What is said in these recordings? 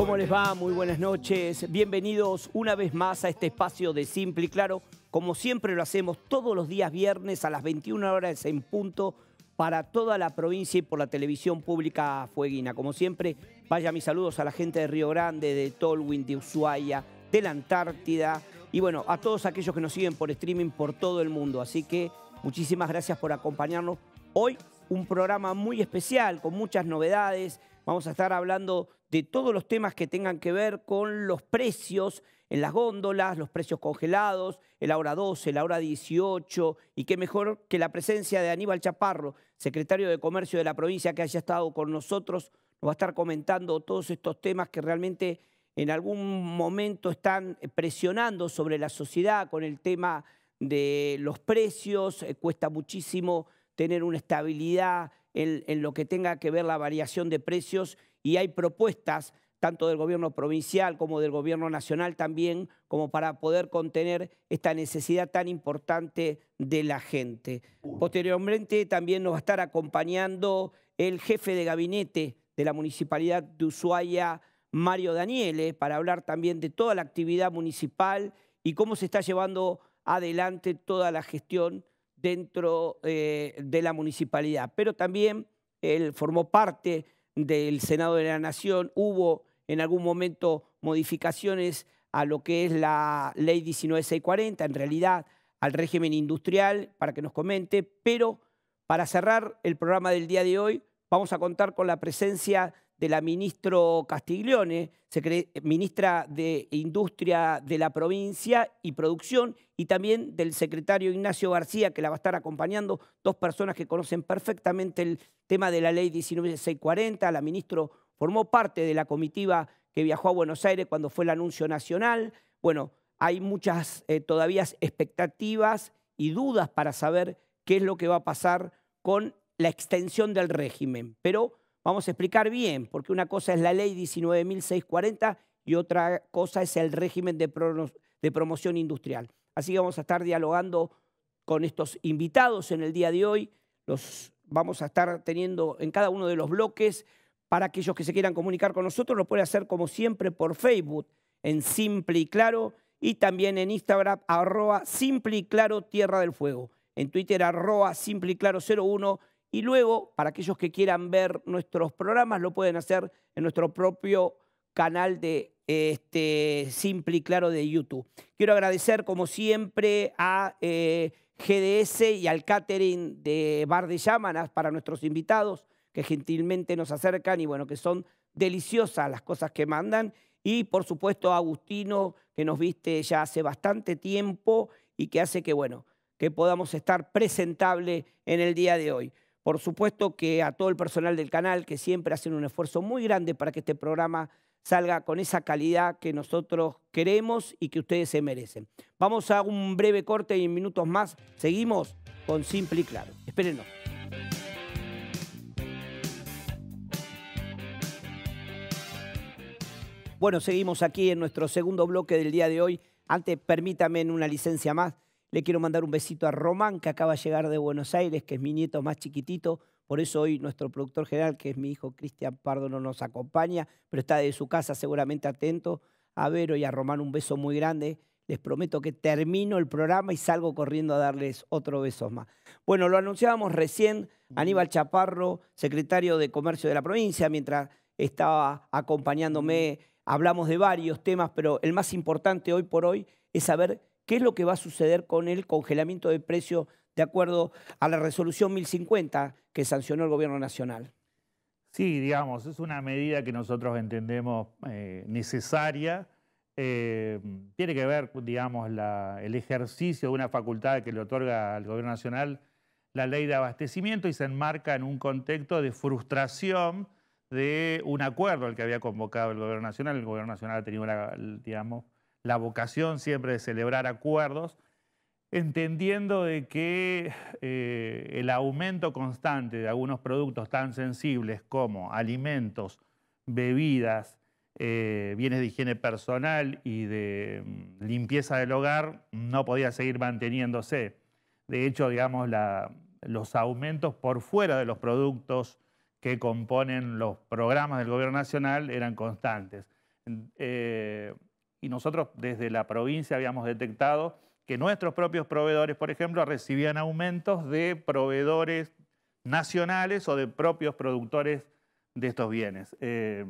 ¿Cómo les va? Muy buenas noches. Bienvenidos una vez más a este espacio de Simple y Claro, como siempre lo hacemos todos los días viernes a las 21 horas en punto para toda la provincia y por la televisión pública fueguina. Como siempre, vaya mis saludos a la gente de Río Grande, de tolwind de Ushuaia, de la Antártida y bueno, a todos aquellos que nos siguen por streaming por todo el mundo. Así que muchísimas gracias por acompañarnos. Hoy un programa muy especial con muchas novedades. Vamos a estar hablando de todos los temas que tengan que ver con los precios en las góndolas, los precios congelados, el hora 12, el hora 18, y qué mejor que la presencia de Aníbal Chaparro, secretario de Comercio de la provincia, que haya estado con nosotros, nos va a estar comentando todos estos temas que realmente en algún momento están eh, presionando sobre la sociedad con el tema de los precios, eh, cuesta muchísimo tener una estabilidad en, en lo que tenga que ver la variación de precios y hay propuestas tanto del gobierno provincial como del gobierno nacional también, como para poder contener esta necesidad tan importante de la gente. Posteriormente también nos va a estar acompañando el jefe de gabinete de la Municipalidad de Ushuaia, Mario Daniele, para hablar también de toda la actividad municipal y cómo se está llevando adelante toda la gestión dentro eh, de la municipalidad. Pero también él formó parte del Senado de la Nación, hubo en algún momento modificaciones a lo que es la ley 19640, en realidad al régimen industrial, para que nos comente, pero para cerrar el programa del día de hoy, vamos a contar con la presencia de la ministro Castiglione, eh, ministra de Industria de la provincia y Producción, y también del secretario Ignacio García, que la va a estar acompañando, dos personas que conocen perfectamente el tema de la ley 19640. La ministra formó parte de la comitiva que viajó a Buenos Aires cuando fue el anuncio nacional. Bueno, hay muchas eh, todavía expectativas y dudas para saber qué es lo que va a pasar con la extensión del régimen, pero Vamos a explicar bien, porque una cosa es la ley 19.640 y otra cosa es el régimen de, de promoción industrial. Así que vamos a estar dialogando con estos invitados en el día de hoy. Los vamos a estar teniendo en cada uno de los bloques. Para aquellos que se quieran comunicar con nosotros, lo pueden hacer como siempre por Facebook, en Simple y Claro, y también en Instagram, arroba Simple y Claro Tierra del Fuego. En Twitter, arroba Simple y Claro 01 y luego, para aquellos que quieran ver nuestros programas, lo pueden hacer en nuestro propio canal de este, simple y claro de YouTube. Quiero agradecer, como siempre, a eh, GDS y al catering de Bar de Llámanas para nuestros invitados, que gentilmente nos acercan y bueno, que son deliciosas las cosas que mandan. Y por supuesto a Agustino, que nos viste ya hace bastante tiempo y que hace que, bueno, que podamos estar presentable en el día de hoy. Por supuesto que a todo el personal del canal, que siempre hacen un esfuerzo muy grande para que este programa salga con esa calidad que nosotros queremos y que ustedes se merecen. Vamos a un breve corte y en minutos más seguimos con Simple y Claro. Espérenos. Bueno, seguimos aquí en nuestro segundo bloque del día de hoy. Antes, permítame una licencia más le quiero mandar un besito a Román, que acaba de llegar de Buenos Aires, que es mi nieto más chiquitito. Por eso hoy nuestro productor general, que es mi hijo Cristian Pardo, no nos acompaña, pero está de su casa seguramente atento. A ver y a Román un beso muy grande. Les prometo que termino el programa y salgo corriendo a darles otro beso más. Bueno, lo anunciábamos recién, Aníbal Chaparro, secretario de Comercio de la provincia, mientras estaba acompañándome, hablamos de varios temas, pero el más importante hoy por hoy es saber qué es lo que va a suceder con el congelamiento de precios de acuerdo a la resolución 1050 que sancionó el gobierno nacional. Sí, digamos, es una medida que nosotros entendemos eh, necesaria. Eh, tiene que ver, digamos, el ejercicio de una facultad que le otorga al gobierno nacional la ley de abastecimiento y se enmarca en un contexto de frustración de un acuerdo al que había convocado el gobierno nacional. El gobierno nacional ha tenido, una, digamos, la vocación siempre de celebrar acuerdos, entendiendo de que eh, el aumento constante de algunos productos tan sensibles como alimentos, bebidas, eh, bienes de higiene personal y de mm, limpieza del hogar no podía seguir manteniéndose. De hecho, digamos, los aumentos por fuera de los productos que componen los programas del gobierno nacional eran constantes. Eh, y nosotros desde la provincia habíamos detectado que nuestros propios proveedores, por ejemplo, recibían aumentos de proveedores nacionales o de propios productores de estos bienes. Eh,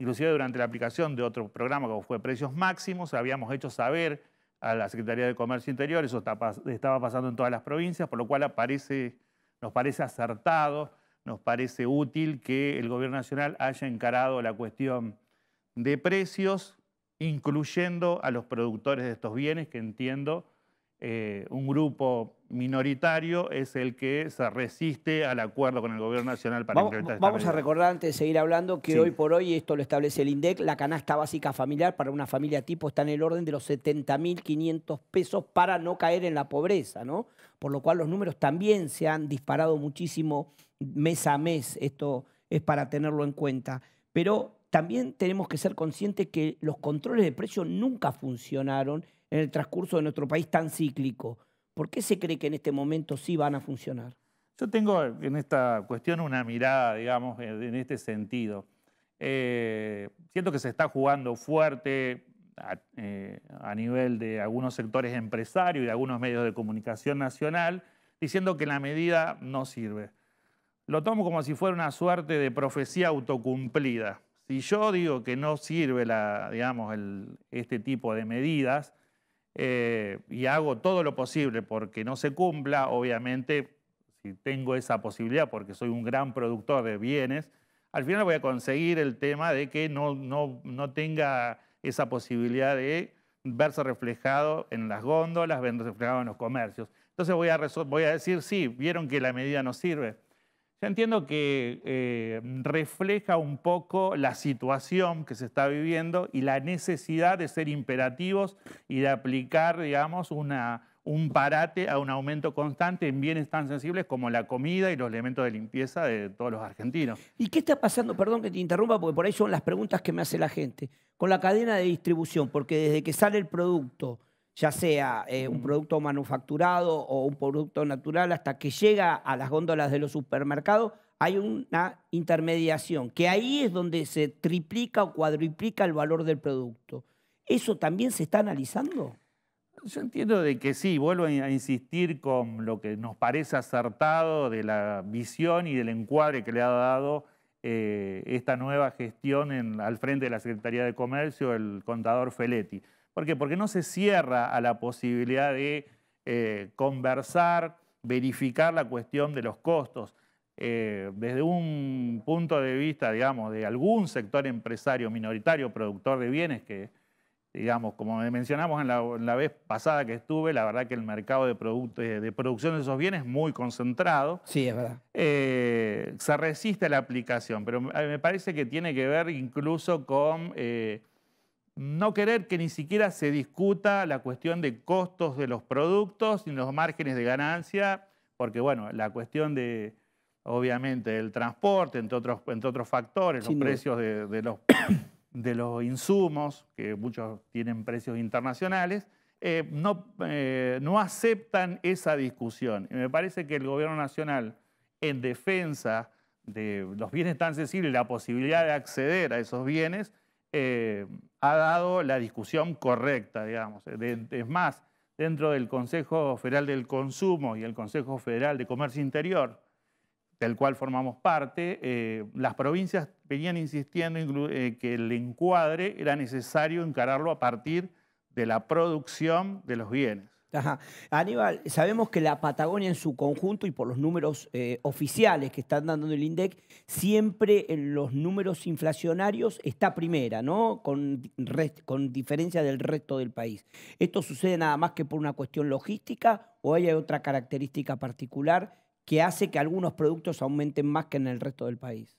inclusive durante la aplicación de otro programa que fue Precios Máximos, habíamos hecho saber a la Secretaría de Comercio Interior, eso estaba pasando en todas las provincias, por lo cual nos parece acertado, nos parece útil que el Gobierno Nacional haya encarado la cuestión de precios incluyendo a los productores de estos bienes, que entiendo eh, un grupo minoritario es el que se resiste al acuerdo con el gobierno nacional para vamos, implementar esta Vamos a recordar antes de seguir hablando que hoy por hoy, esto lo establece el INDEC, la canasta básica familiar para una familia tipo está en el orden de los 70.500 pesos para no caer en la pobreza, ¿no? Por lo cual los números también se han disparado muchísimo mes a mes, esto es para tenerlo en cuenta. Pero también tenemos que ser conscientes que los controles de precios nunca funcionaron en el transcurso de nuestro país tan cíclico. ¿Por qué se cree que en este momento sí van a funcionar? Yo tengo en esta cuestión una mirada, digamos, en este sentido. Eh, siento que se está jugando fuerte a, eh, nivel de algunos sectores empresarios y de algunos medios de comunicación nacional, diciendo que la medida no sirve. Lo tomo como si fuera una suerte de profecía autocumplida. Si yo digo que no sirve la, digamos, el, este tipo de medidas eh, y hago todo lo posible porque no se cumpla, obviamente, si tengo esa posibilidad porque soy un gran productor de bienes, al final voy a conseguir el tema de que no, no, tenga esa posibilidad de verse reflejado en las góndolas, verse reflejado en los comercios. Entonces voy a, voy a decir, sí, vieron que la medida no sirve ya entiendo que eh, refleja un poco la situación que se está viviendo y la necesidad de ser imperativos y de aplicar, digamos, un parate a un aumento constante en bienes tan sensibles como la comida y los elementos de limpieza de todos los argentinos. ¿Y qué está pasando? Perdón que te interrumpa, porque por ahí son las preguntas que me hace la gente. Con la cadena de distribución, porque desde que sale el producto ya sea eh, un producto manufacturado o un producto natural, hasta que llega a las góndolas de los supermercados, hay una intermediación, que ahí es donde se triplica o cuadriplica el valor del producto. ¿Eso también se está analizando? Yo entiendo de que sí, vuelvo a insistir con lo que nos parece acertado de la visión y del encuadre que le ha dado eh, esta nueva gestión al frente de la Secretaría de Comercio, el contador Feletti. ¿Por qué? Porque no se cierra a la posibilidad de eh, conversar, verificar la cuestión de los costos. Eh, desde un punto de vista, digamos, de algún sector empresario minoritario, productor de bienes, que, digamos, como mencionamos en la, vez pasada que estuve, la verdad que el mercado de, eh, producción de esos bienes es muy concentrado. Sí, es verdad. se resiste a la aplicación, pero me parece que tiene que ver incluso con no querer que ni siquiera se discuta la cuestión de costos de los productos y los márgenes de ganancia, porque bueno, la cuestión de, obviamente, el transporte, entre otros, entre otros factores, los precios de, los, de los insumos, que muchos tienen precios internacionales, eh, no, eh, no aceptan esa discusión. Y me parece que el gobierno nacional, en defensa de los bienes tan sensibles, la posibilidad de acceder a esos bienes, eh, ha dado la discusión correcta, digamos. Es más, dentro del Consejo Federal del Consumo y el Consejo Federal de Comercio Interior, del cual formamos parte, eh, las provincias venían insistiendo eh, que el encuadre era necesario encararlo a partir de la producción de los bienes. Ajá. Aníbal, sabemos que la Patagonia en su conjunto y por los números eh, oficiales que están dando el INDEC, siempre en los números inflacionarios está primera, ¿no? Con, con diferencia del resto del país. ¿Esto sucede nada más que por una cuestión logística o hay otra característica particular que hace que algunos productos aumenten más que en el resto del país?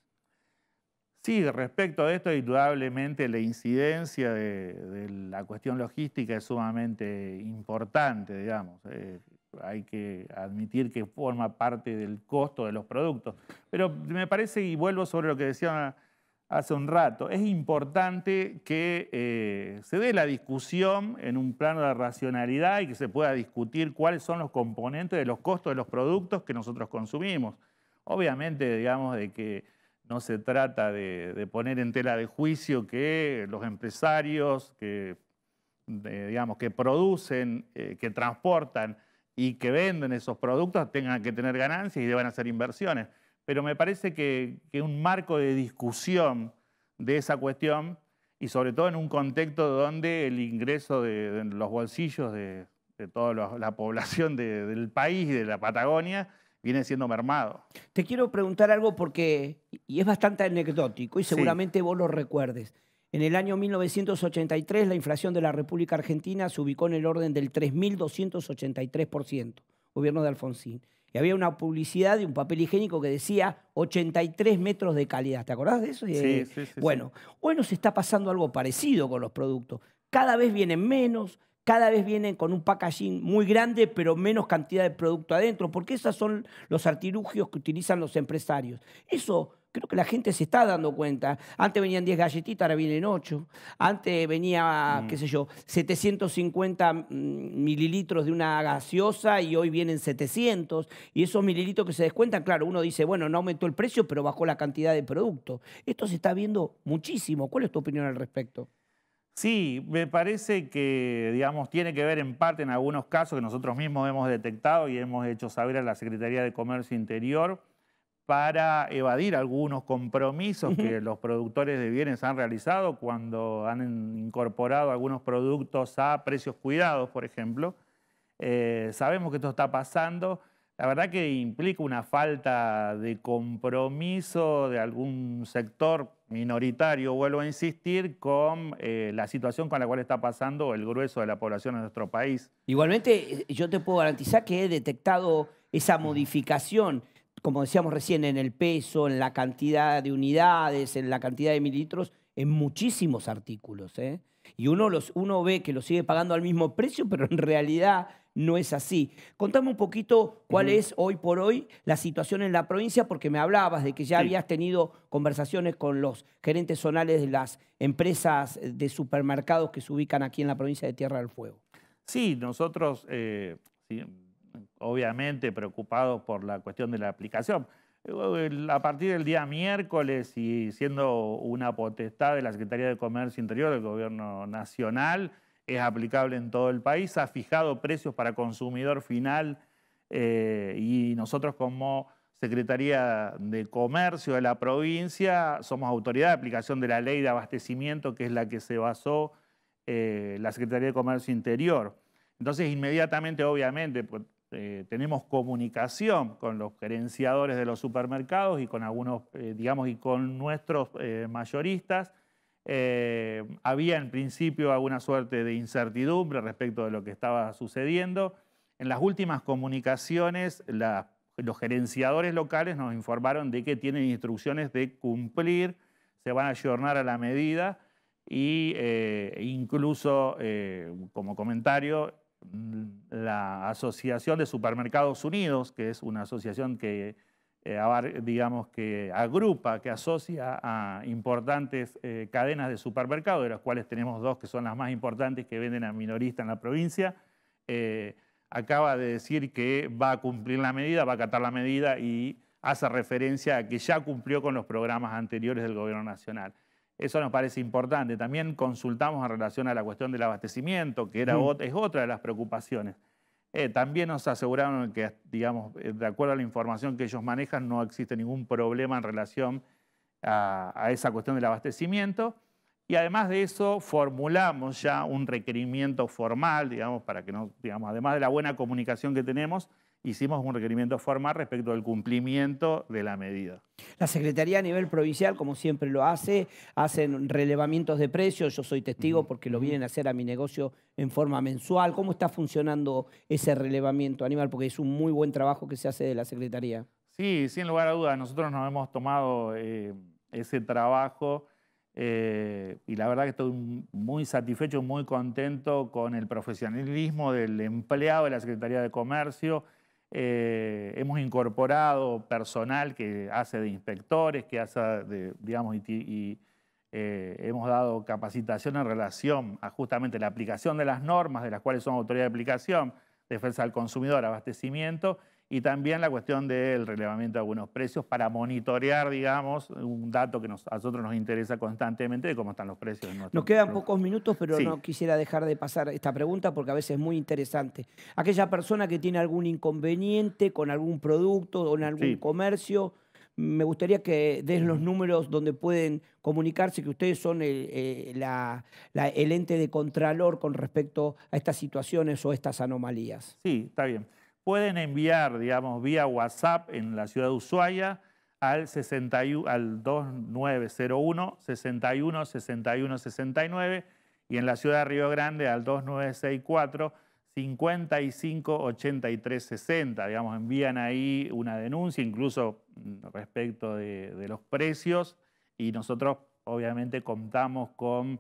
Sí, respecto a esto, indudablemente la incidencia de, la cuestión logística es sumamente importante, digamos. Eh, hay que admitir que forma parte del costo de los productos. Pero me parece, y vuelvo sobre lo que decía hace un rato, es importante que eh, se dé la discusión en un plano de racionalidad y que se pueda discutir cuáles son los componentes de los costos de los productos que nosotros consumimos. Obviamente, digamos, de que no se trata de, poner en tela de juicio que los empresarios que, digamos, que producen, eh, que transportan y que venden esos productos tengan que tener ganancias y deban hacer inversiones. Pero me parece que, un marco de discusión de esa cuestión y sobre todo en un contexto donde el ingreso de, los bolsillos de, toda la población del país y de la Patagonia viene siendo mermado. Te quiero preguntar algo porque, y es bastante anecdótico, y seguramente vos lo recuerdes. En el año 1983 la inflación de la República Argentina se ubicó en el orden del 3.283%, gobierno de Alfonsín. Y había una publicidad de un papel higiénico que decía 83 metros de calidad. ¿Te acordás de eso? Eh, sí, sí, sí. Bueno, hoy nos está pasando algo parecido con los productos. Cada vez vienen menos, cada vez vienen con un packaging muy grande, pero menos cantidad de producto adentro, porque esos son los artilugios que utilizan los empresarios. Eso creo que la gente se está dando cuenta. Antes venían 10 galletitas, ahora vienen 8. Antes venía, mm. qué sé yo, 750 mm, mililitros de una gaseosa y hoy vienen 700. Y esos mililitros que se descuentan, claro, uno dice, bueno, no aumentó el precio, pero bajó la cantidad de producto. Esto se está viendo muchísimo. ¿Cuál es tu opinión al respecto? Sí, me parece que, digamos, tiene que ver en parte en algunos casos que nosotros mismos hemos detectado y hemos hecho saber a la Secretaría de Comercio Interior para evadir algunos compromisos que los productores de bienes han realizado cuando han incorporado algunos productos a precios cuidados, por ejemplo. Eh, sabemos que esto está pasando la verdad que implica una falta de compromiso de algún sector minoritario, vuelvo a insistir, con eh, la situación con la cual está pasando el grueso de la población en nuestro país. Igualmente, eh, yo te puedo garantizar que he detectado esa modificación, como decíamos recién, en el peso, en la cantidad de unidades, en la cantidad de mililitros, en muchísimos artículos. ¿eh? Y uno, los, uno ve que lo sigue pagando al mismo precio, pero en realidad no es así. Contame un poquito cuál es hoy por hoy la situación en la provincia, porque me hablabas de que ya habías tenido conversaciones con los gerentes zonales de las empresas de supermercados que se ubican aquí en la provincia de Tierra del Fuego. Sí, nosotros, eh, obviamente preocupados por la cuestión de la aplicación, a partir del día miércoles y siendo una potestad de la Secretaría de Comercio Interior del Gobierno Nacional, es aplicable en todo el país, ha fijado precios para consumidor final eh, y nosotros como Secretaría de Comercio de la provincia somos autoridad de aplicación de la ley de abastecimiento que es la que se basó eh, la Secretaría de Comercio Interior. Entonces, inmediatamente, obviamente, pues, eh, tenemos comunicación con los gerenciadores de los supermercados y con algunos, eh, digamos, y con nuestros eh, mayoristas. había en principio alguna suerte de incertidumbre respecto de lo que estaba sucediendo. En las últimas comunicaciones, los gerenciadores locales nos informaron de que tienen instrucciones de cumplir, se van a ayornar a la medida y incluso, como comentario, Mm, la Asociación de Supermercados Unidos, que es una asociación que, eh, digamos, que agrupa, que asocia a importantes eh, cadenas de supermercados, de las cuales tenemos dos que son las más importantes que venden a minoristas en la provincia, eh, acaba de decir que va a cumplir la medida, va a acatar la medida y hace referencia a que ya cumplió con los programas anteriores del Gobierno Nacional. Eso nos parece importante. También consultamos en relación a la cuestión del abastecimiento, que era es otra de las preocupaciones. Eh, también nos aseguraron que, digamos, eh, de acuerdo a la información que ellos manejan, no existe ningún problema en relación a, a esa cuestión del abastecimiento. Y además de eso, formulamos ya un requerimiento formal, digamos, para que no, digamos, además de la buena comunicación que tenemos, hicimos un requerimiento formal respecto al cumplimiento de la medida. La Secretaría a nivel provincial, como siempre lo hace, hacen relevamientos de precios, yo soy testigo porque lo vienen a hacer a mi negocio en forma mensual. ¿Cómo está funcionando ese relevamiento, Aníbal? Porque es un muy buen trabajo que se hace de la Secretaría. Sí, sin lugar a dudas, nosotros nos hemos tomado eh, ese trabajo eh, y la verdad que estoy muy satisfecho, muy contento con el profesionalismo del empleado de la Secretaría de Comercio eh, hemos incorporado personal que hace de inspectores, que hace de, digamos, y, eh, hemos dado capacitación en relación a justamente la aplicación de las normas, de las cuales son autoridad de aplicación, defensa del consumidor, abastecimiento, y también la cuestión del relevamiento de algunos precios para monitorear, digamos, un dato que a nosotros nos interesa constantemente de cómo están los precios. nos quedan pocos minutos, pero no quisiera dejar de pasar esta pregunta porque a veces es muy interesante. Aquella persona que tiene algún inconveniente con algún producto o en algún comercio, me gustaría que des los números donde pueden comunicarse, que ustedes son el, eh, el ente de contralor con respecto a estas situaciones o estas anomalías. Sí, está bien pueden enviar, digamos, vía WhatsApp en la ciudad de Ushuaia al, al 2901 61 69 y en la ciudad de Río Grande al 2964 55 60. Digamos, envían ahí una denuncia, incluso respecto de los precios, y nosotros obviamente contamos con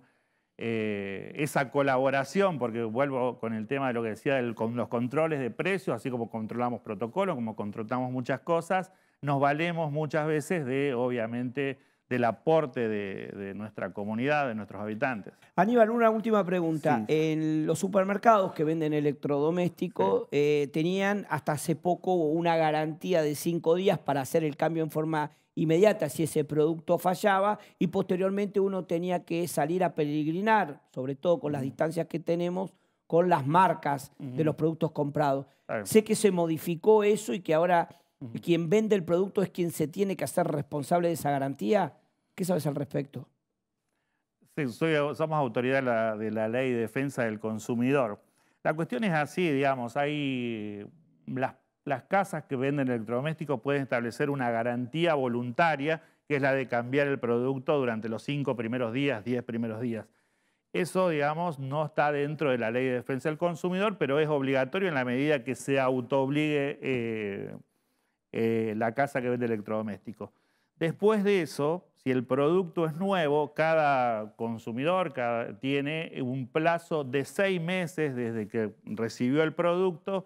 eh, esa colaboración, porque vuelvo con el tema de lo que decía, con los controles de precios, así como controlamos protocolos, como controlamos muchas cosas, nos valemos muchas veces de, obviamente, del aporte de, nuestra comunidad, de nuestros habitantes. Aníbal, una última pregunta. En los supermercados que venden electrodomésticos eh, tenían hasta hace poco una garantía de cinco días para hacer el cambio en forma inmediata si ese producto fallaba y posteriormente uno tenía que salir a peregrinar, sobre todo con las distancias que tenemos, con las marcas de los productos comprados. Sé que se modificó eso y que ahora quien vende el producto es quien se tiene que hacer responsable de esa garantía. ¿Qué sabes al respecto? Sí, somos autoridad de la, de la ley de defensa del consumidor. La cuestión es así, digamos, hay las las casas que venden electrodomésticos pueden establecer una garantía voluntaria, que es la de cambiar el producto durante los cinco primeros días, diez primeros días. Eso, digamos, no está dentro de la ley de defensa del consumidor, pero es obligatorio en la medida que se autoobligue obligue eh, eh, la casa que vende electrodomésticos. Después de eso, si el producto es nuevo, cada consumidor tiene un plazo de seis meses desde que recibió el producto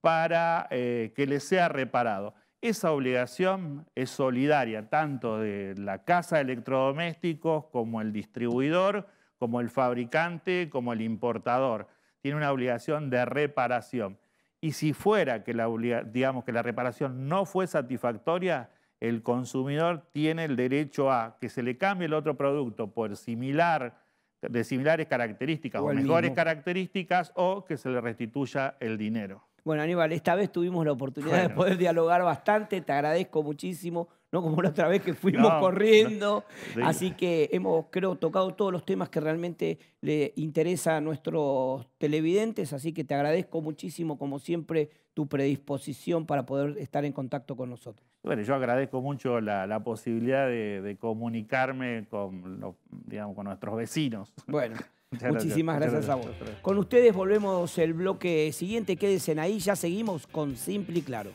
para eh, que le sea reparado. Esa obligación es solidaria tanto de la casa de electrodomésticos como el distribuidor, como el fabricante, como el importador. Tiene una obligación de reparación. Y si fuera que la, digamos, que la reparación no fue satisfactoria, el consumidor tiene el derecho a que se le cambie el otro producto por similar, de similares características o, mejores características o que se le restituya el dinero. Bueno, Aníbal, esta vez tuvimos la oportunidad de poder dialogar bastante, te agradezco muchísimo, no como la otra vez que fuimos corriendo, así que hemos, creo, tocado todos los temas que realmente le interesa a nuestros televidentes, así que te agradezco muchísimo, como siempre, tu predisposición para poder estar en contacto con nosotros. Bueno, yo agradezco mucho la, posibilidad de, comunicarme con, digamos, con nuestros vecinos. Bueno. Muchísimas gracias, a vos. Con ustedes volvemos el bloque siguiente. Quédense ahí, ya seguimos con Simple y Claro.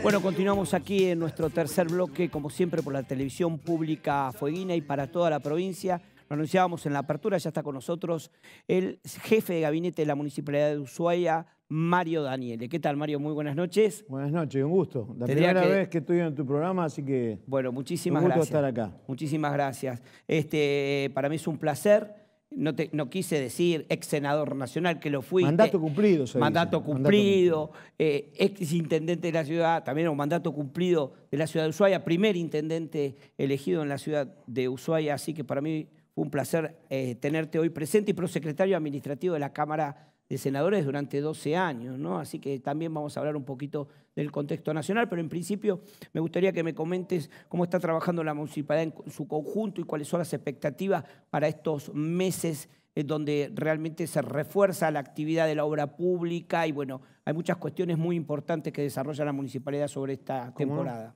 Bueno, continuamos aquí en nuestro tercer bloque, como siempre, por la televisión pública Fueguina y para toda la provincia. Lo anunciábamos en la apertura, ya está con nosotros el jefe de gabinete de la Municipalidad de Ushuaia, Mario Daniele. ¿Qué tal, Mario? Muy buenas noches. Buenas noches, un gusto. La primera vez que estoy en tu programa, así que. Bueno, muchísimas un gusto gracias. estar acá. Muchísimas gracias. Este, para mí es un placer. No, quise decir ex senador nacional, que lo fui. Mandato cumplido, señor. Mandato cumplido, eh, ex intendente de la ciudad, también un mandato cumplido de la ciudad de Ushuaia, primer intendente elegido en la ciudad de Ushuaia, así que para mí fue un placer eh, tenerte hoy presente y prosecretario administrativo de la Cámara de senadores durante 12 años, ¿no? Así que también vamos a hablar un poquito del contexto nacional, pero en principio me gustaría que me comentes cómo está trabajando la municipalidad en su conjunto y cuáles son las expectativas para estos meses donde realmente se refuerza la actividad de la obra pública y bueno, hay muchas cuestiones muy importantes que desarrolla la municipalidad sobre esta temporada.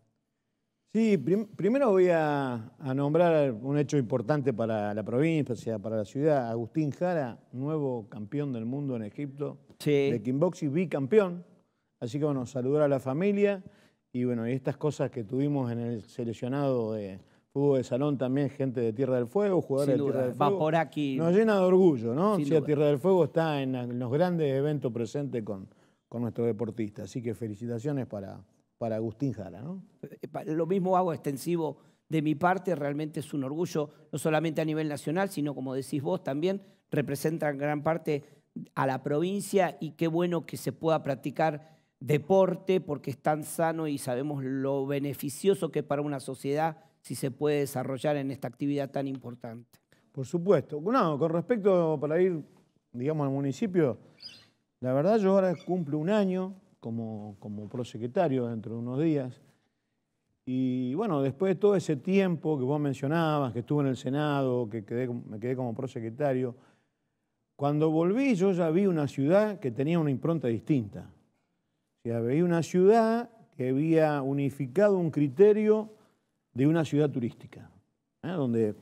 Sí, primero voy a, nombrar un hecho importante para la provincia, para la ciudad. Agustín Jara, nuevo campeón del mundo en Egipto de kickboxing, bicampeón. Así que bueno, saludar a la familia y bueno, y estas cosas que tuvimos en el seleccionado de fútbol de salón también, gente de Tierra del Fuego, jugadores de Tierra del Fuego. por aquí. Nos llena de orgullo, ¿no? Sin Tierra del Fuego está en, los grandes eventos presentes con, con nuestro deportista. Así que felicitaciones para, para Agustín Jara. ¿no? Eh, lo mismo hago extensivo de mi parte, realmente es un orgullo, no solamente a nivel nacional, sino como decís vos también, representan gran parte a la provincia y qué bueno que se pueda practicar deporte porque es tan sano y sabemos lo beneficioso que es para una sociedad si se puede desarrollar en esta actividad tan importante. Por supuesto. con respecto para ir, digamos, al municipio, la verdad yo ahora cumplo un año como, como prosecretario dentro de unos días. Y bueno, después de todo ese tiempo que vos mencionabas, que estuve en el Senado, que quedé, me quedé como prosecretario, cuando volví yo ya vi una ciudad que tenía una impronta distinta. O sea, veía una ciudad que había unificado un criterio de una ciudad turística, ¿eh? donde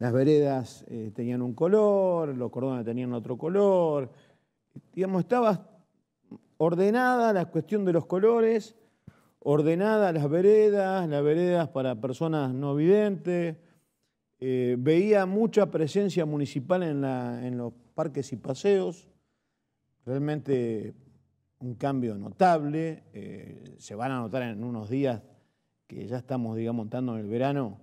las veredas eh, tenían un color, los cordones tenían otro color. Digamos, estaba ordenada la cuestión de los colores, ordenada las veredas, las veredas para personas no videntes. Eh, veía mucha presencia municipal en, los parques y paseos. Realmente un cambio notable. Eh, se van a notar en unos días que ya estamos, digamos, montando en el verano,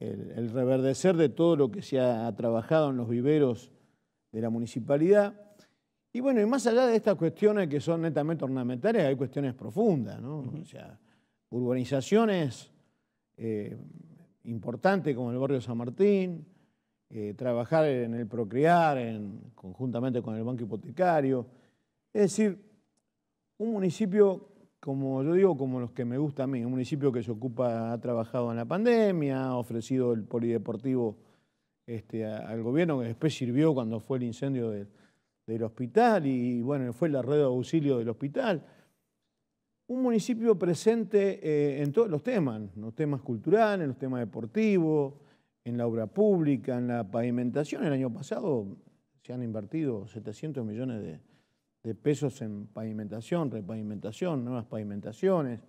el reverdecer de todo lo que se ha trabajado en los viveros de la municipalidad. Y bueno, y más allá de estas cuestiones que son netamente ornamentales, hay cuestiones profundas, ¿no? O sea, urbanizaciones eh, importantes como el barrio San Martín, eh, trabajar en el Procrear, en, conjuntamente con el Banco Hipotecario. Es decir, un municipio, como yo digo, como los que me gusta a mí, un municipio que se ocupa, ha trabajado en la pandemia, ha ofrecido el polideportivo este, al gobierno, que después sirvió cuando fue el incendio del del hospital y bueno, fue la red de auxilio del hospital. Un municipio presente eh, en todos los temas, en los temas culturales, en los temas deportivos, en la obra pública, en la pavimentación. El año pasado se han invertido 700 millones de, pesos en pavimentación, repavimentación, nuevas pavimentaciones.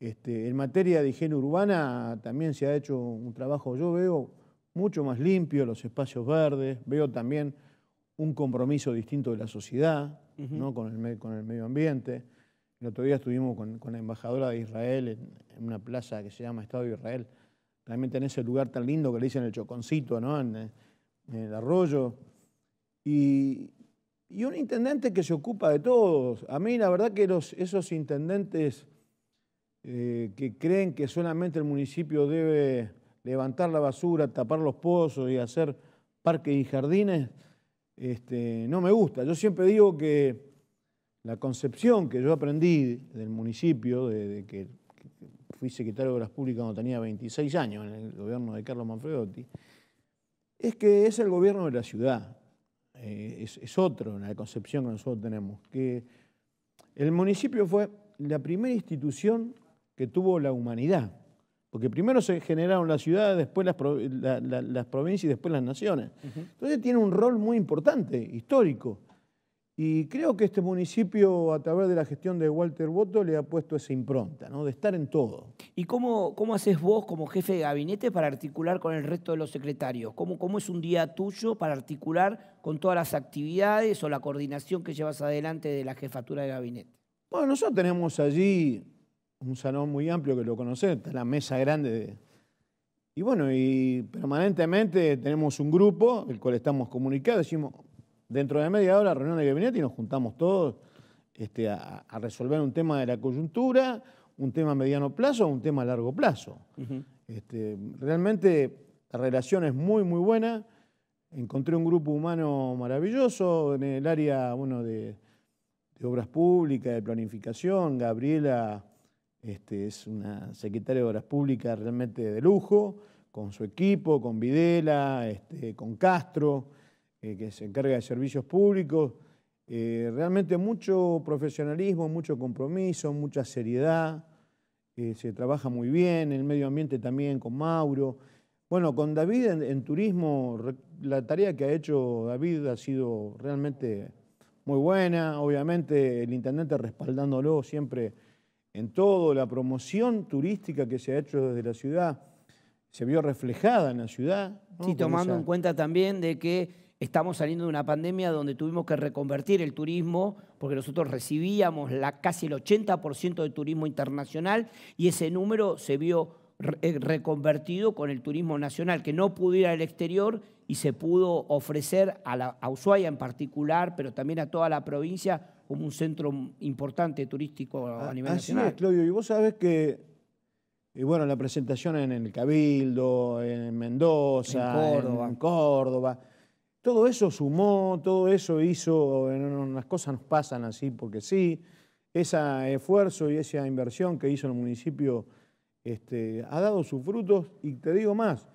Este, en materia de higiene urbana también se ha hecho un trabajo, yo veo mucho más limpio los espacios verdes, veo también un compromiso distinto de la sociedad, ¿no? con, el, medio ambiente. El otro día estuvimos con, la embajadora de Israel en, una plaza que se llama Estado de Israel, realmente en ese lugar tan lindo que le dicen el choconcito, ¿no? en, eh, el arroyo. Y, un intendente que se ocupa de todos. A mí la verdad que esos intendentes eh, que creen que solamente el municipio debe levantar la basura, tapar los pozos y hacer parques y jardines, este, no me gusta. Yo siempre digo que la concepción que yo aprendí del municipio, de, que, fui secretario de Obras Públicas cuando tenía 26 años en el gobierno de Carlos Manfredotti, es que es el gobierno de la ciudad. Eh, es, es otro la concepción que nosotros tenemos. Que el municipio fue la primera institución que tuvo la humanidad. Porque primero se generaron las ciudades, después las, provincias y después las naciones. Entonces tiene un rol muy importante, histórico. Y creo que este municipio, a través de la gestión de Walter Boto, le ha puesto esa impronta, ¿no? de estar en todo. ¿Y cómo, cómo haces vos como jefe de gabinete para articular con el resto de los secretarios? ¿Cómo, ¿Cómo es un día tuyo para articular con todas las actividades o la coordinación que llevas adelante de la jefatura de gabinete? Bueno, nosotros tenemos allí un salón muy amplio que lo conocen, está la mesa grande. De... Y bueno, y permanentemente tenemos un grupo, el cual estamos comunicados, decimos, dentro de media hora reunión de gabinete y nos juntamos todos este, a, resolver un tema de la coyuntura, un tema a mediano plazo, un tema a largo plazo. Este, realmente la relación es muy, muy buena. Encontré un grupo humano maravilloso en el área bueno, de obras públicas, de planificación. Gabriela este, es una secretaria de Obras Públicas realmente de lujo, con su equipo, con Videla, este, con Castro, eh, que se encarga de servicios públicos. Eh, realmente mucho profesionalismo, mucho compromiso, mucha seriedad. Eh, se trabaja muy bien, en el medio ambiente también con Mauro. Bueno, con David en, turismo, la tarea que ha hecho David ha sido realmente muy buena. Obviamente el intendente respaldándolo siempre en toda la promoción turística que se ha hecho desde la ciudad se vio reflejada en la ciudad. Sí, tomando en cuenta también de que estamos saliendo de una pandemia donde tuvimos que reconvertir el turismo, porque nosotros recibíamos la, casi el 80% de turismo internacional y ese número se vio eh, reconvertido con el turismo nacional, que no pudiera ir al exterior y se pudo ofrecer a, la, Ushuaia en particular, pero también a toda la provincia, como un centro importante turístico a, ah, nivel Así nacional. Es, Claudio, y vos sabés que, y bueno, la presentación en el Cabildo, en Mendoza, en Córdoba. todo eso sumó, todo eso hizo, las cosas nos pasan así porque sí, ese esfuerzo y esa inversión que hizo el municipio este, ha dado sus frutos y te digo más,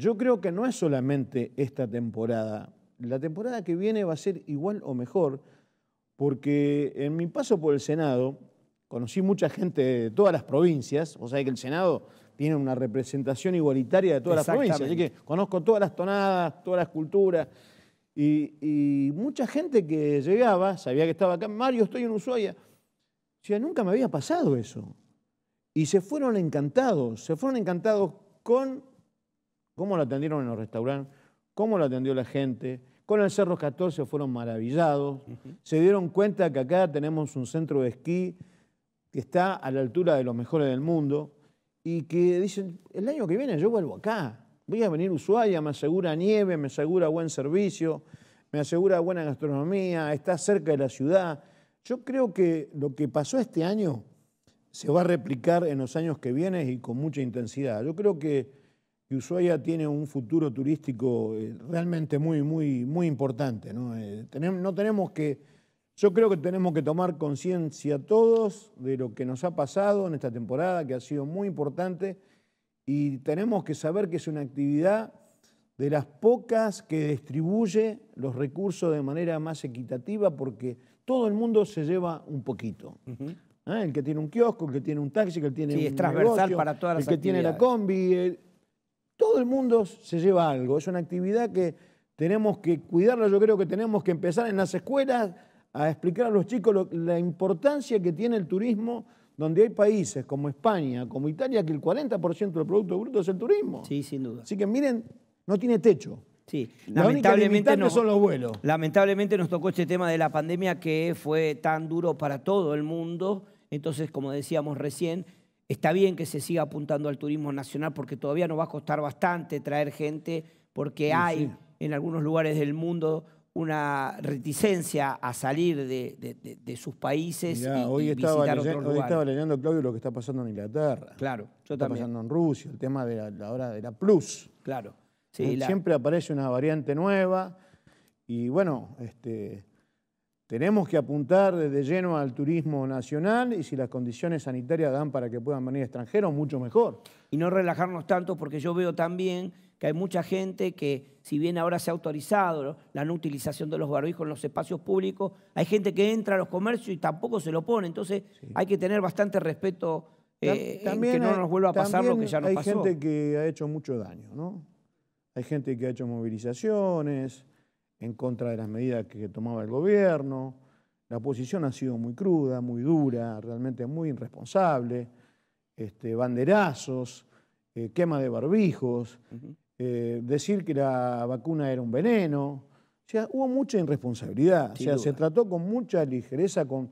yo creo que no es solamente esta temporada. La temporada que viene va a ser igual o mejor, porque en mi paso por el Senado conocí mucha gente de todas las provincias, o sea que el Senado tiene una representación igualitaria de todas las provincias, así que conozco todas las tonadas, todas las culturas, y, mucha gente que llegaba, sabía que estaba acá, Mario, estoy en Ushuaia, decía, nunca me había pasado eso. Y se fueron encantados, se fueron encantados con cómo lo atendieron en los restaurantes, cómo lo atendió la gente. Con el Cerro 14 fueron maravillados, se dieron cuenta que acá tenemos un centro de esquí que está a la altura de los mejores del mundo y que dicen, el año que viene yo vuelvo acá, voy a venir a Ushuaia, me asegura nieve, me asegura buen servicio, me asegura buena gastronomía, está cerca de la ciudad. Yo creo que lo que pasó este año se va a replicar en los años que vienen y con mucha intensidad. Yo creo que y Ushuaia tiene un futuro turístico eh, realmente muy, muy, muy importante. Eh, ¿no? tenemos, que, yo creo que tenemos que tomar conciencia todos de lo que nos ha pasado en esta temporada, que ha sido muy importante, y tenemos que saber que es una actividad de las pocas que distribuye los recursos de manera más equitativa, porque todo el mundo se lleva un poquito. ¿Eh? El que tiene un kiosco, el que tiene un taxi, el que tiene sí, un es transversal para todas las el que tiene la combi todo el mundo se lleva algo. Es una actividad que tenemos que cuidarla. Yo creo que tenemos que empezar en las escuelas a explicar a los chicos la importancia que tiene el turismo, donde hay países como España, como Italia, que el 40% del Producto Bruto es el turismo. Sí, sin duda. Así que miren, no tiene techo. Sí, lamentablemente no, son los Lamentablemente nos tocó este tema de la pandemia que fue tan duro para todo el mundo. Entonces, como decíamos recién, Está bien que se siga apuntando al turismo nacional porque todavía nos va a costar bastante traer gente porque hay en algunos lugares del mundo una reticencia a salir de, de, sus países y, hoy estaba visitar leyendo, Hoy Claudio, lo que está pasando en Inglaterra. Claro, yo está pasando en Rusia, el tema de la, hora de la plus. Claro. Eh, siempre aparece una variante nueva y bueno, este, tenemos que apuntar desde lleno al turismo nacional y si las condiciones sanitarias dan para que puedan venir extranjeros, mucho mejor. Y no relajarnos tanto porque yo veo también que hay mucha gente que, si bien ahora se ha autorizado la no utilización de los barbijos en los espacios públicos, hay gente que entra a los comercios y tampoco se lo pone. Entonces hay que tener bastante respeto eh, también que no nos vuelva a pasar lo que ya nos hay pasó. Hay gente que ha hecho mucho daño, ¿no? Hay gente que ha hecho movilizaciones, en contra de las medidas que tomaba el gobierno. La oposición ha sido muy cruda, muy dura, realmente muy irresponsable. Este, banderazos, eh, quema de barbijos, eh, decir que la vacuna era un veneno. O sea, hubo mucha irresponsabilidad. o sea, se trató con mucha ligereza, con...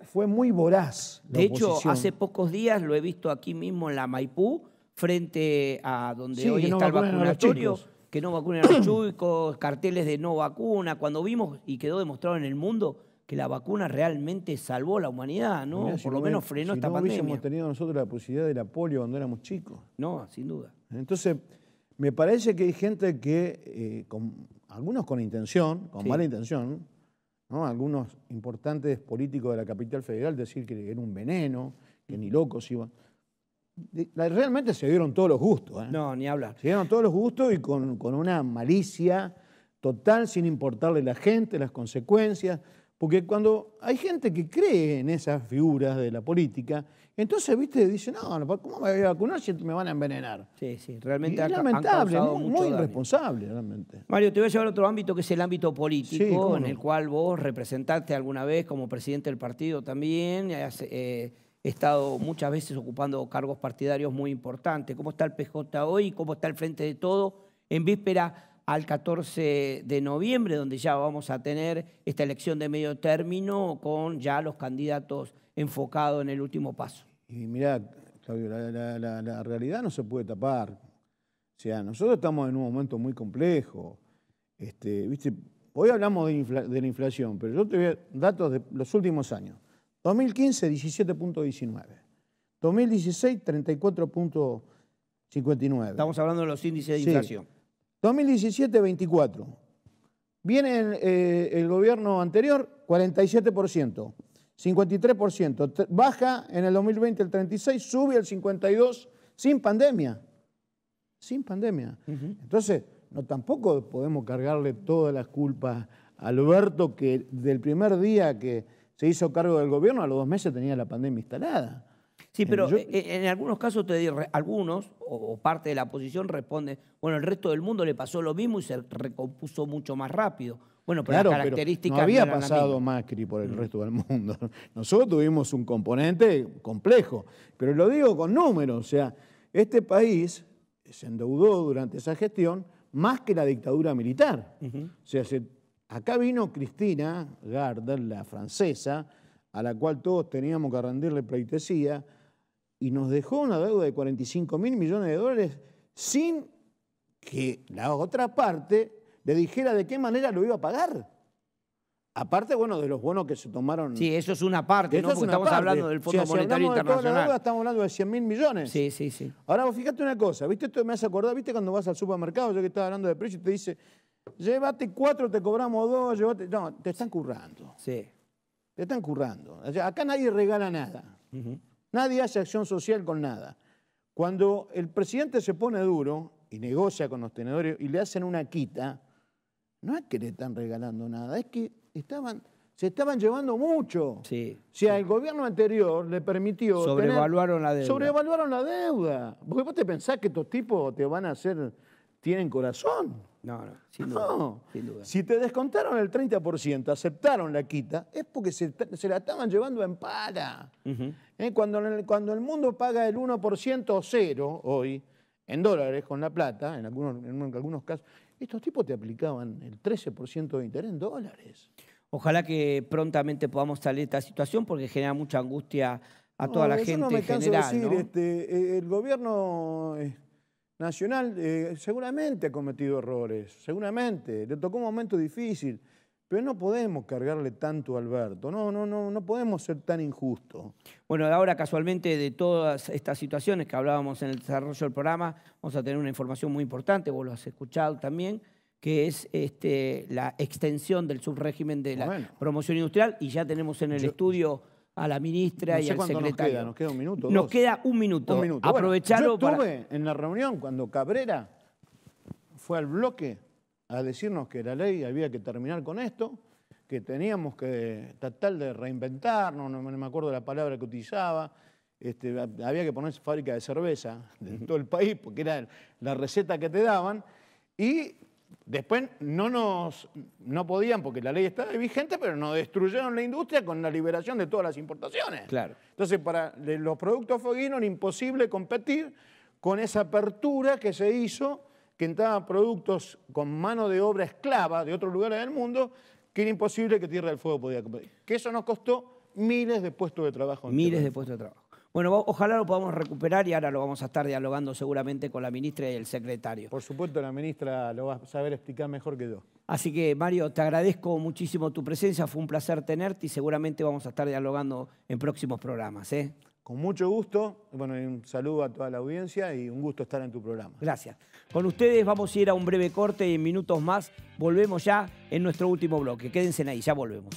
fue muy voraz. de hecho, hace pocos días lo he visto aquí mismo en la Maipú, frente a donde hoy está el vacunatorio que no vacunen a los chubicos, carteles de no vacuna, cuando vimos y quedó demostrado en el mundo que la vacuna realmente salvó a la humanidad, ¿no? Por lo menos frenó si no tenido nosotros la posibilidad de la polio cuando éramos chicos. No, sin duda. Entonces, me parece que hay gente que, eh, con, algunos con intención, con mala intención, ¿no? algunos importantes políticos de la capital federal decir que era un veneno, que ni locos iban. Realmente se dieron todos los gustos. ¿eh? No, ni hablar. Se dieron todos los gustos y con, una malicia total, sin importarle la gente, las consecuencias. Porque cuando hay gente que cree en esas figuras de la política, entonces, viste, dice, no, ¿cómo me voy a vacunar si me van a envenenar? Sí, sí, realmente. lamentable, muy, irresponsable, realmente. Mario, te voy a llevar a otro ámbito que es el ámbito político, en el cual vos representaste alguna vez como presidente del partido también. Eh, he estado muchas veces ocupando cargos partidarios muy importantes. ¿Cómo está el PJ hoy? ¿Cómo está el Frente de Todo? En víspera al 14 de noviembre, donde ya vamos a tener esta elección de medio término con ya los candidatos enfocados en el último paso. Y mira, Claudio, la, realidad no se puede tapar. O sea, nosotros estamos en un momento muy complejo. Este, ¿viste? Hoy hablamos de, la inflación, pero yo te voy a datos de los últimos años. 2015, 17.19. 2016, 34.59. Estamos hablando de los índices de inflación. 2017, 24. Viene eh, el, gobierno anterior, 47%, 53%. Baja en el 2020 el 36%, sube al 52% sin pandemia. Sin pandemia. Entonces, no, tampoco podemos cargarle todas las culpas a Alberto, que del primer día que se hizo cargo del gobierno, a los dos meses tenía la pandemia instalada. Sí, eh, pero eh, eh, en algunos casos te diré, algunos o, parte de la oposición responde, bueno, el resto del mundo le pasó lo mismo y se recompuso mucho más rápido. Bueno, pero claro, las no había pasado Macri por el mm. resto del mundo. Nosotros tuvimos un componente complejo, pero lo digo con números, o sea, este país se endeudó durante esa gestión más que la dictadura militar. O sea, se Acá vino Cristina Gardner, la francesa, a la cual todos teníamos que rendirle pleitesía, y nos dejó una deuda de 45 mil millones de dólares sin que la otra parte le dijera de qué manera lo iba a pagar. Aparte, bueno, de los bonos que se tomaron. Sí, eso es una parte, estamos hablando del Fondo Monetario Internacional. De toda estamos hablando de 100 mil millones. Sí, sí, sí. Ahora, fíjate una cosa, ¿viste? Esto me hace acordar, ¿viste? Cuando vas al supermercado, yo que estaba hablando de precio, te dice, Llévate cuatro, te cobramos dos, llévate... No, te están currando. Sí. Te están currando. acá nadie regala nada. Nadie hace acción social con nada. Cuando el presidente se pone duro y negocia con los tenedores y le hacen una quita, no es que le están regalando nada, es que estaban, se estaban llevando mucho. Sí, si al gobierno anterior le permitió... Sobrevaluaron la deuda. Sobrevaluaron la deuda. Porque vos te pensás que estos tipos te van a hacer... Tienen corazón. No, no, sin duda. Si te descontaron el 30%, aceptaron la quita, es porque se, la estaban llevando en pala. Eh, cuando, el, mundo paga el 1% o cero hoy, en dólares con la plata, en algunos, casos, estos tipos te aplicaban el 13% de interés en dólares. Ojalá que prontamente podamos salir de esta situación porque genera mucha angustia a toda la gente no me canso general. decir, este, eh, el gobierno eh, Nacional eh, seguramente ha cometido errores, seguramente, le tocó un momento difícil, pero no podemos cargarle tanto a Alberto, no, no, no, no podemos ser tan injustos. Bueno, ahora casualmente de todas estas situaciones que hablábamos en el desarrollo del programa, vamos a tener una información muy importante, vos lo has escuchado también, que es este, la extensión del subrégimen de la promoción industrial, y ya tenemos en el estudio a la ministra y al secretario. Nos queda, nos queda un minuto. Nos queda un minuto. Aprovecharlo yo estuve en la reunión cuando Cabrera fue al bloque a decirnos que la ley había que terminar con esto, que teníamos que tratar de reinventarnos, no, me acuerdo la palabra que utilizaba, este, había que poner fábrica de cerveza en todo el país porque era la receta que te daban y Después no nos no podían, porque la ley estaba vigente, pero nos destruyeron la industria con la liberación de todas las importaciones. Claro. Entonces, para los productos foguinos era imposible competir con esa apertura que se hizo, que entraban productos con mano de obra esclava de otros lugares del mundo, que era imposible que Tierra del Fuego podía competir. Que eso nos costó miles de puestos de trabajo. Miles de puestos de trabajo. Bueno, ojalá lo podamos recuperar y ahora lo vamos a estar dialogando seguramente con la ministra y el secretario. Por supuesto, la ministra lo va a saber explicar mejor que yo. Así que, Mario, te agradezco muchísimo tu presencia, fue un placer tenerte y seguramente vamos a estar dialogando en próximos programas. ¿eh? Con mucho gusto, bueno, un saludo a toda la audiencia y un gusto estar en tu programa. Gracias. Con ustedes vamos a ir a un breve corte y en minutos más volvemos ya en nuestro último bloque. Quédense ahí, ya volvemos.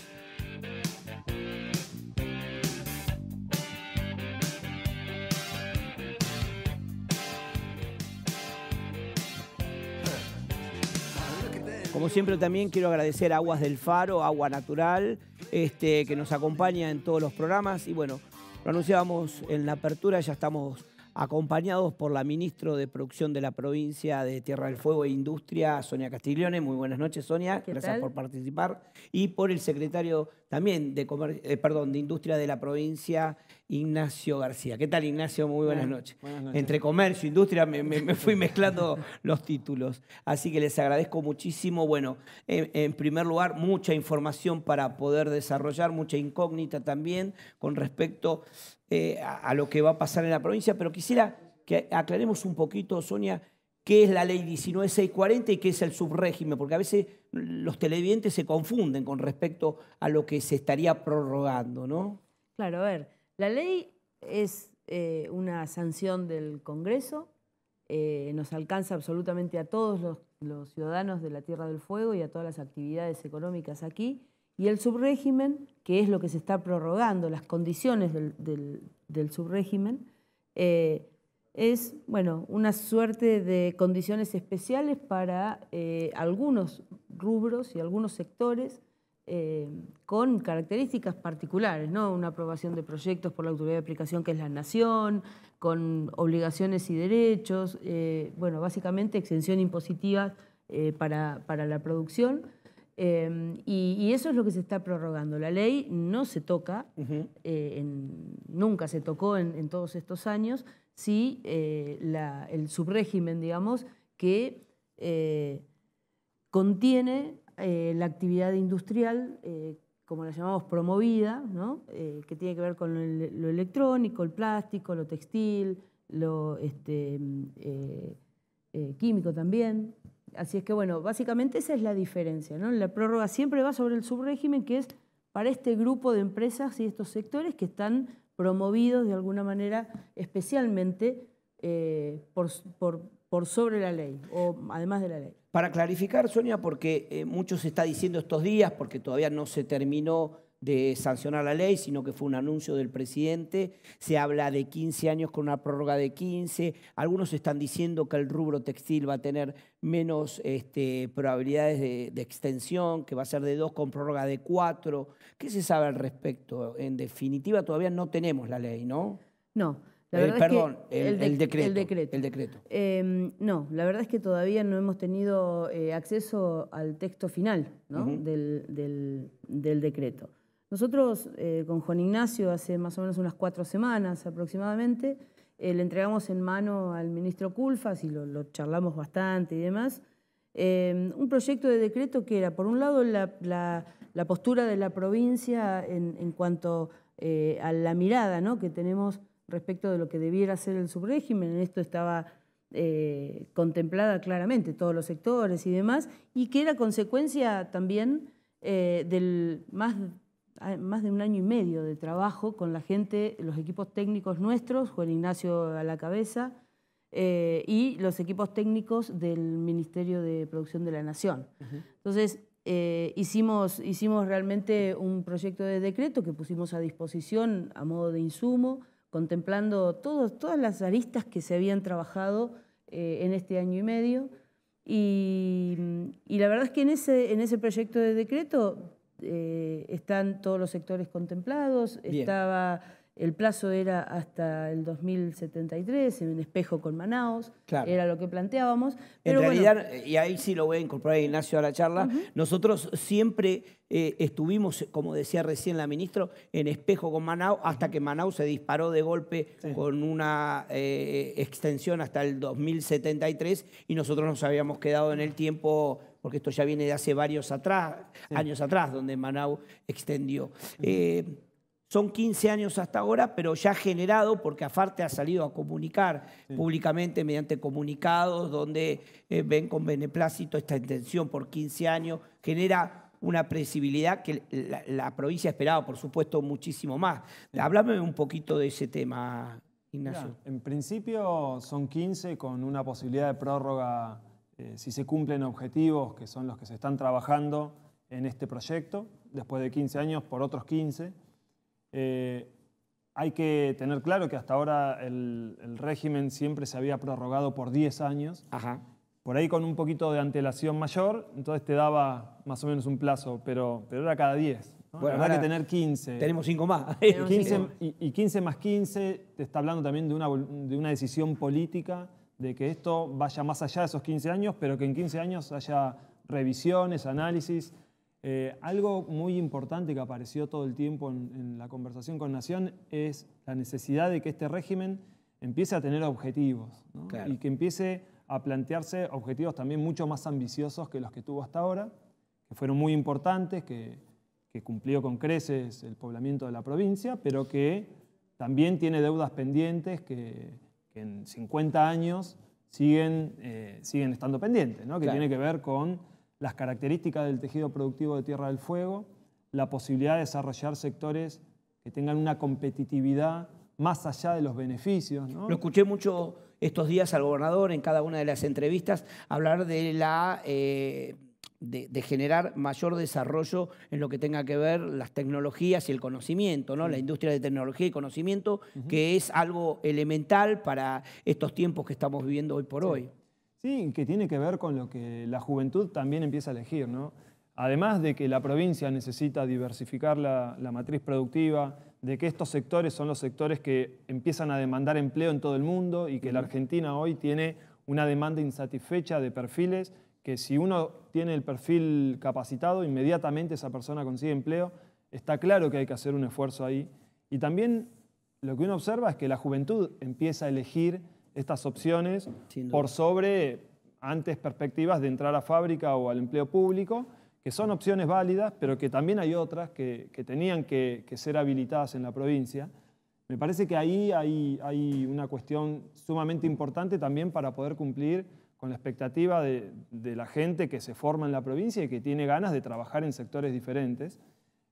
Como siempre también quiero agradecer a Aguas del Faro, Agua Natural, este, que nos acompaña en todos los programas. Y bueno, lo anunciábamos en la apertura, ya estamos acompañados por la ministra de Producción de la provincia de Tierra del Fuego e Industria, Sonia Castiglione. Muy buenas noches, Sonia. Gracias por participar. Y por el secretario también de, eh, perdón, de Industria de la provincia, Ignacio García. ¿Qué tal, Ignacio? Muy buenas, noches. Entre comercio e industria me, fui mezclando los títulos. Así que les agradezco muchísimo. Bueno, en, primer lugar, mucha información para poder desarrollar, mucha incógnita también con respecto eh, a lo que va a pasar en la provincia, pero quisiera que aclaremos un poquito, Sonia, qué es la ley 19640 y qué es el subrégimen, porque a veces los televidentes se confunden con respecto a lo que se estaría prorrogando, ¿no? Claro, a ver, la ley es eh, una sanción del Congreso, eh, nos alcanza absolutamente a todos los, ciudadanos de la Tierra del Fuego y a todas las actividades económicas aquí, y el subrégimen, que es lo que se está prorrogando, las condiciones del, subrégimen, eh, es bueno, una suerte de condiciones especiales para eh, algunos rubros y algunos sectores eh, con características particulares, ¿no? una aprobación de proyectos por la autoridad de aplicación que es la nación, con obligaciones y derechos, eh, bueno, básicamente exención impositiva para la producción. Em, y, eso es lo que se está prorrogando. La ley no se toca, eh, nunca se tocó en, todos estos años, si eh, el subrégimen, digamos, que eh, contiene la actividad industrial, como la llamamos promovida, que tiene que ver con lo, electrónico, el plástico, lo textil, lo este, mm, químico también así es que, bueno, básicamente esa es la diferencia. ¿no? La prórroga siempre va sobre el subrégimen, que es para este grupo de empresas y estos sectores que están promovidos de alguna manera especialmente eh, por, sobre la ley o además de la ley. Para clarificar, Sonia, porque eh, mucho se está diciendo estos días, porque todavía no se terminó de sancionar la ley, sino que fue un anuncio del presidente. Se habla de 15 años con una prórroga de 15. Algunos están diciendo que el rubro textil va a tener menos este, probabilidades de, extensión, que va a ser de 2 con prórroga de 4. ¿Qué se sabe al respecto? En definitiva, todavía no tenemos la ley, ¿no? No. La eh, verdad es que el, decreto. El decreto. Em, no, la verdad es que todavía no hemos tenido eh, acceso al texto final del decreto. Nosotros eh, con Juan Ignacio hace más o menos unas cuatro semanas aproximadamente, eh, le entregamos en mano al ministro Culfas y lo, charlamos bastante y demás, eh, un proyecto de decreto que era, por un lado, la, postura de la provincia en, cuanto a la mirada que tenemos respecto de lo que debiera ser el subrégimen, en esto estaba contemplada claramente todos los sectores y demás, y que era consecuencia también del más más de un año y medio de trabajo con la gente, los equipos técnicos nuestros, Juan Ignacio a la cabeza, eh, y los equipos técnicos del Ministerio de Producción de la Nación. Entonces, eh, hicimos, hicimos realmente un proyecto de decreto que pusimos a disposición a modo de insumo, contemplando todos, todas las aristas que se habían trabajado eh, en este año y medio. Y, y, la verdad es que en ese, en ese proyecto de decreto eh, están todos los sectores contemplados, estaba... El plazo era hasta el 2073, en espejo con Manaus era lo que planteábamos. Pero en realidad, eh, y ahí sí lo voy a incorporar Ignacio a la charla, nosotros siempre eh, estuvimos, como decía recién la ministra, en espejo con Manaus hasta que Manaus se disparó de golpe con una extensión hasta el 2073 y nosotros nos habíamos quedado en el tiempo porque esto ya viene de hace varios atrás, años atrás, donde Manau extendió. Eh, son 15 años hasta ahora, pero ya generado, porque Afarte ha salido a comunicar públicamente mediante comunicados donde eh, ven con beneplácito esta intención por 15 años, genera una previsibilidad que la, provincia esperaba, por supuesto, muchísimo más. Háblame un poquito de ese tema, Ignacio. en principio son 15 con una posibilidad de prórroga eh, si se cumplen objetivos que son los que se están trabajando en este proyecto, después de 15 años por otros 15. Eh, hay que tener claro que hasta ahora el, régimen siempre se había prorrogado por 10 años. Ajá. Por ahí con un poquito de antelación mayor, entonces te daba más o menos un plazo, pero, pero era cada 10. Bueno, habrá que tener 15. Tenemos 5 más. Y 15, y, más 15 te está hablando también de una, de una decisión política de que esto vaya más allá de esos 15 años, pero que en 15 años haya revisiones, análisis. Eh, algo muy importante que apareció todo el tiempo en, la conversación con Nación es la necesidad de que este régimen empiece a tener objetivos y que empiece a plantearse objetivos también mucho más ambiciosos que los que tuvo hasta ahora, que fueron muy importantes, que, que cumplió con creces el poblamiento de la provincia, pero que también tiene deudas pendientes que, que en 50 años siguen, eh, siguen estando pendientes, ¿no? que tiene que ver con las características del tejido productivo de Tierra del Fuego, la posibilidad de desarrollar sectores que tengan una competitividad más allá de los beneficios. Lo escuché mucho estos días al gobernador en cada una de las entrevistas hablar de la eh, de, generar mayor desarrollo en lo que tenga que ver las tecnologías y el conocimiento, ¿no? la industria de tecnología y conocimiento, que es algo elemental para estos tiempos que estamos viviendo hoy por hoy. Sí, que tiene que ver con lo que la juventud también empieza a elegir. Además de que la provincia necesita diversificar la, matriz productiva, de que estos sectores son los sectores que empiezan a demandar empleo en todo el mundo y que la Argentina hoy tiene una demanda insatisfecha de perfiles que si uno tiene el perfil capacitado, inmediatamente esa persona consigue empleo. Está claro que hay que hacer un esfuerzo ahí. Y también lo que uno observa es que la juventud empieza a elegir estas opciones por sobre antes perspectivas de entrar a fábrica o al empleo público, que son opciones válidas, pero que también hay otras que, tenían que, ser habilitadas en la provincia. Me parece que ahí hay una cuestión sumamente importante también para poder cumplir con la expectativa de, la gente que se forma en la provincia y que tiene ganas de trabajar en sectores diferentes.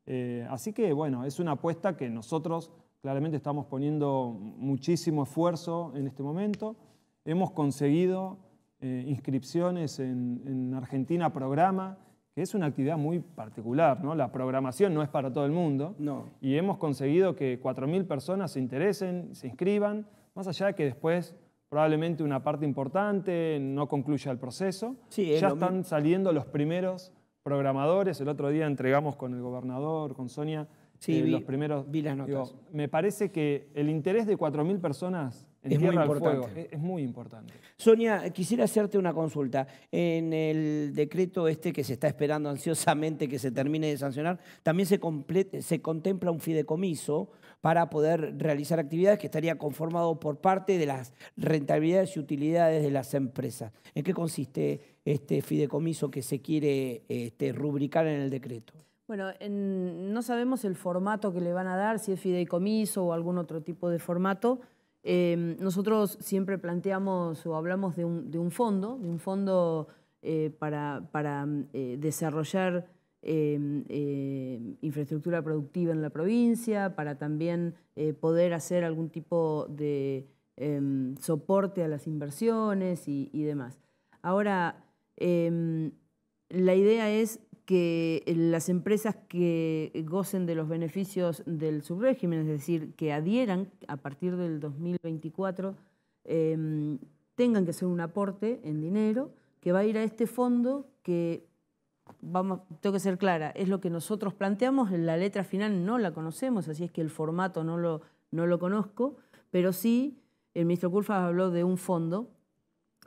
Eh, así que, bueno, es una apuesta que nosotros claramente estamos poniendo muchísimo esfuerzo en este momento. Hemos conseguido eh, inscripciones en, Argentina Programa, que es una actividad muy particular, ¿no? La programación no es para todo el mundo. No. Y hemos conseguido que 4.000 personas se interesen, se inscriban, más allá de que después probablemente una parte importante, no concluya el proceso. ya están saliendo los primeros programadores. El otro día entregamos con el gobernador, con Sonia, eh, los primeros. Vi notas. me parece que el interés de 4.000 personas en es muy al Fuego es, muy importante. Sonia, quisiera hacerte una consulta. En el decreto este que se está esperando ansiosamente que se termine de sancionar, también se, se contempla un fideicomiso para poder realizar actividades que estaría conformado por parte de las rentabilidades y utilidades de las empresas. ¿En qué consiste este fideicomiso que se quiere este, rubricar en el decreto? Bueno, no sabemos el formato que le van a dar, si es fideicomiso o algún otro tipo de formato. Em, nosotros siempre planteamos o hablamos de un, fondo, de un fondo eh, para, eh, desarrollar Em, eh, infraestructura productiva en la provincia, para también eh, poder hacer algún tipo de em, soporte a las inversiones y, y demás. Ahora, em, la idea es que las empresas que gocen de los beneficios del subrégimen, es decir, que adhieran a partir del 2024, tengan que hacer un aporte en dinero que va a ir a este fondo que vamos, tengo que ser clara, es lo que nosotros planteamos, la letra final no la conocemos, así es que el formato no lo, no lo conozco, pero sí, el ministro Culfas habló de un fondo,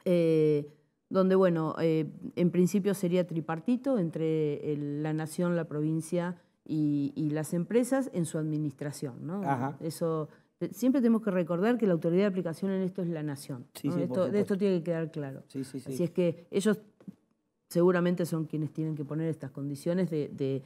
eh, donde, bueno, eh, en principio sería tripartito entre la nación, la provincia y, las empresas en su administración, ¿no? Eso... Siempre tenemos que recordar que la autoridad de aplicación en esto es la nación. de esto tiene que quedar claro. Sí, Así es que ellos seguramente son quienes tienen que poner estas condiciones de,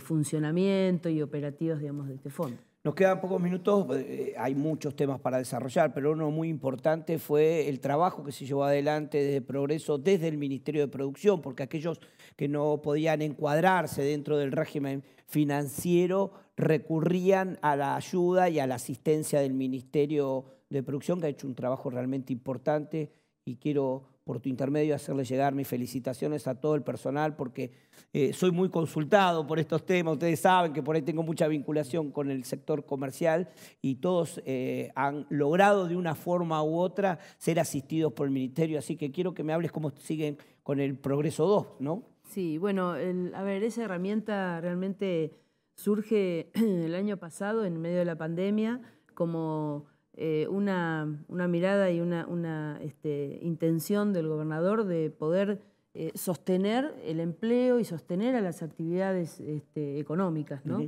funcionamiento y operativos digamos, de este fondo. Nos quedan pocos minutos, eh, hay muchos temas para desarrollar, pero uno muy importante fue el trabajo que se llevó adelante desde Progreso, desde el Ministerio de Producción, porque aquellos que no podían encuadrarse dentro del régimen financiero recurrían a la ayuda y a la asistencia del Ministerio de Producción, que ha hecho un trabajo realmente importante y quiero por tu intermedio hacerle llegar mis felicitaciones a todo el personal porque eh, soy muy consultado por estos temas. Ustedes saben que por ahí tengo mucha vinculación con el sector comercial y todos eh, han logrado de una forma u otra ser asistidos por el ministerio. Así que quiero que me hables cómo siguen con el Progreso 2, ¿no? Sí, bueno, a ver, esa herramienta realmente surge el año pasado en medio de la pandemia como eh, una, mirada y una, este, intención del gobernador de poder eh, sostener el empleo y sostener a las actividades este, económicas. ¿no?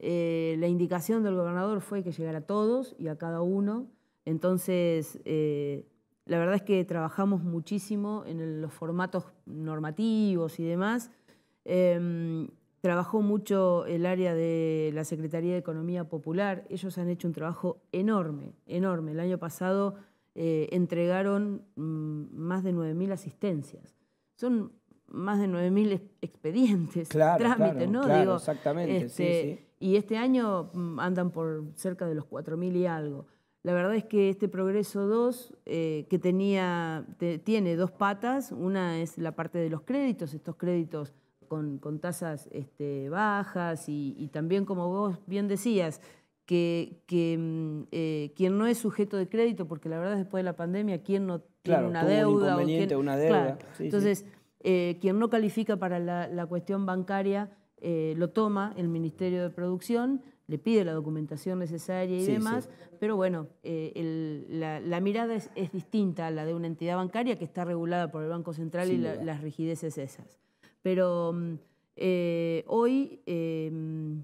Eh, la indicación del gobernador fue que llegara a todos y a cada uno. Entonces, la verdad es que trabajamos muchísimo en los formatos normativos y demás. Em, Trabajó mucho el área de la Secretaría de Economía Popular. Ellos han hecho un trabajo enorme, enorme. El año pasado eh, entregaron mm, más de 9.000 asistencias. Son más de 9.000 expedientes, trámites, ¿no? exactamente, sí, este, sí. Y este año mm, andan por cerca de los 4.000 y algo. La verdad es que este Progreso 2, eh, que tenía, tiene dos patas, una es la parte de los créditos, estos créditos con, tasas este, bajas y, también, como vos bien decías, que, mm, eh, quien no es sujeto de crédito, porque la verdad después de la pandemia, quien no tiene una deuda? una deuda. Entonces, eh, quien no califica para la, cuestión bancaria eh, lo toma el Ministerio de Producción, le pide la documentación necesaria y demás, pero bueno, la, mirada es, distinta a la de una entidad bancaria que está regulada por el Banco Central y las rigideces esas. Pero mm, eh, hoy, em,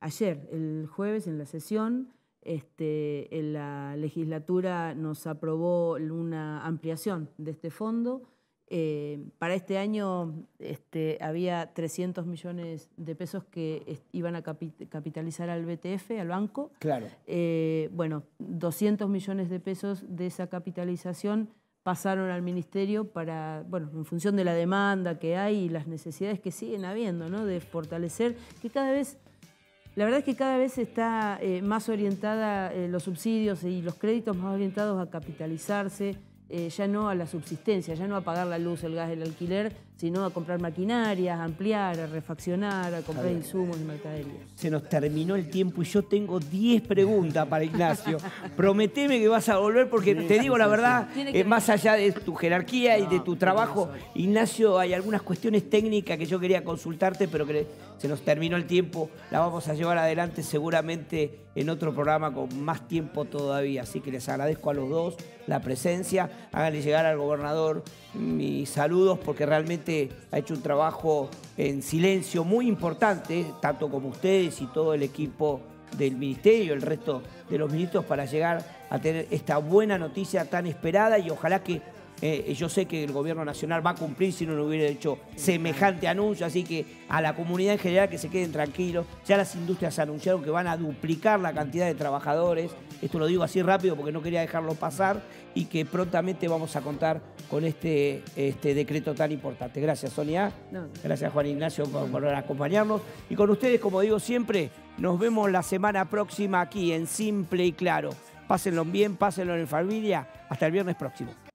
ayer, el jueves, en la sesión, este, la legislatura nos aprobó una ampliación de este fondo. Eh, para este año este, había 300 millones de pesos que iban a capitalizar al BTF, al banco. Claro. Eh, bueno, 200 millones de pesos de esa capitalización pasaron al ministerio para, bueno, en función de la demanda que hay y las necesidades que siguen habiendo, ¿no? De fortalecer, que cada vez, la verdad es que cada vez está eh, más orientada eh, los subsidios y los créditos más orientados a capitalizarse eh, ya no a la subsistencia, ya no a pagar la luz, el gas, el alquiler, sino a comprar maquinarias, ampliar, a refaccionar, a comprar insumos y mercaderías. Se nos terminó el tiempo y yo tengo 10 preguntas para Ignacio. Prometeme que vas a volver porque te digo la verdad, eh, más allá de tu jerarquía y de tu trabajo, Ignacio, hay algunas cuestiones técnicas que yo quería consultarte, pero que se nos terminó el tiempo. La vamos a llevar adelante seguramente en otro programa con más tiempo todavía. Así que les agradezco a los dos la presencia. Háganle llegar al gobernador mis saludos porque realmente ha hecho un trabajo en silencio muy importante, tanto como ustedes y todo el equipo del ministerio, el resto de los ministros, para llegar a tener esta buena noticia tan esperada y ojalá que eh, yo sé que el gobierno nacional va a cumplir si no lo hubiera hecho semejante anuncio, así que a la comunidad en general que se queden tranquilos, ya las industrias anunciaron que van a duplicar la cantidad de trabajadores. Esto lo digo así rápido porque no quería dejarlo pasar y que prontamente vamos a contar con este, este decreto tan importante. Gracias, Sonia. Gracias, Juan Ignacio, por, acompañarnos. Y con ustedes, como digo siempre, nos vemos la semana próxima aquí en Simple y Claro. Pásenlo bien, pásenlo en familia. Hasta el viernes próximo.